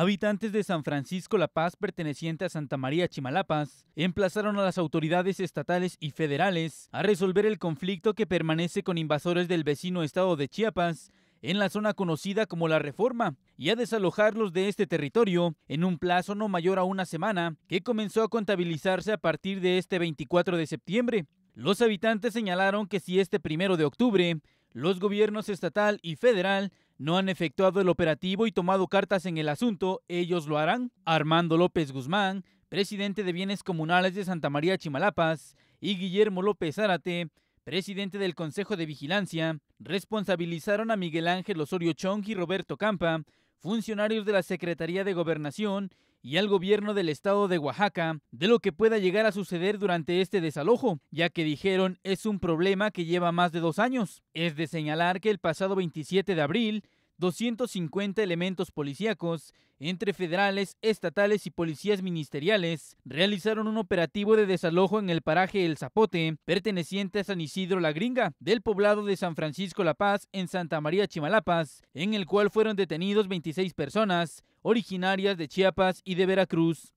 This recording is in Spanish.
Habitantes de San Francisco La Paz, perteneciente a Santa María Chimalapas, emplazaron a las autoridades estatales y federales a resolver el conflicto que permanece con invasores del vecino estado de Chiapas en la zona conocida como La Reforma y a desalojarlos de este territorio en un plazo no mayor a una semana que comenzó a contabilizarse a partir de este 24 de septiembre. Los habitantes señalaron que si este primero de octubre los gobiernos estatal y federal no han efectuado el operativo y tomado cartas en el asunto, ellos lo harán. Armando López Guzmán, presidente de Bienes Comunales de Santa María Chimalapas, y Guillermo López Árate, presidente del Consejo de Vigilancia, responsabilizaron a Miguel Ángel Osorio Chong y Roberto Campa, funcionarios de la Secretaría de Gobernación y al gobierno del estado de Oaxaca, de lo que pueda llegar a suceder durante este desalojo, ya que dijeron es un problema que lleva más de dos años. Es de señalar que el pasado 27 de abril, 250 elementos policíacos, entre federales, estatales y policías ministeriales, realizaron un operativo de desalojo en el paraje El Zapote, perteneciente a San Isidro La Gringa, del poblado de San Francisco La Paz, en Santa María Chimalapas, en el cual fueron detenidos 26 personas, originarias de Chiapas y de Veracruz.